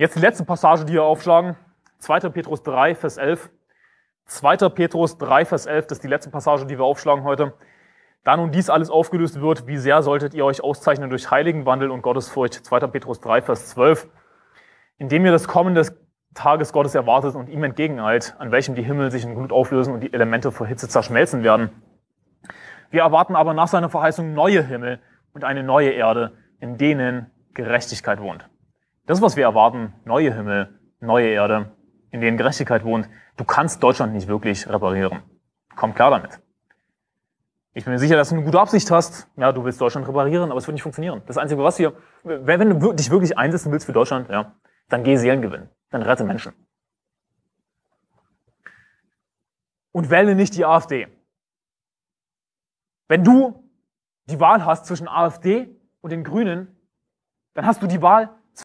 Jetzt die letzte Passage, die wir aufschlagen. 2. Petrus 3, Vers 11. 2. Petrus 3, Vers 11, das ist die letzte Passage, die wir aufschlagen heute. Da nun dies alles aufgelöst wird, wie sehr solltet ihr euch auszeichnen durch heiligen Wandel und Gottesfurcht? 2. Petrus 3, Vers 12. Indem ihr das Kommen des Tages Gottes erwartet und ihm entgegeneilt, an welchem die Himmel sich in Glut auflösen und die Elemente vor Hitze zerschmelzen werden. Wir erwarten aber nach seiner Verheißung neue Himmel und eine neue Erde, in denen Gerechtigkeit wohnt. Das, was wir erwarten, neue Himmel, neue Erde, in denen Gerechtigkeit wohnt, du kannst Deutschland nicht wirklich reparieren. Komm klar damit. Ich bin mir sicher, dass du eine gute Absicht hast. Ja, du willst Deutschland reparieren, aber es wird nicht funktionieren. Das Einzige, was hier, wenn du dich wirklich einsetzen willst für Deutschland, ja, dann geh Seelen gewinnen. Dann rette Menschen. Und wähle nicht die AfD. Wenn du die Wahl hast zwischen AfD und den Grünen, dann hast du die Wahl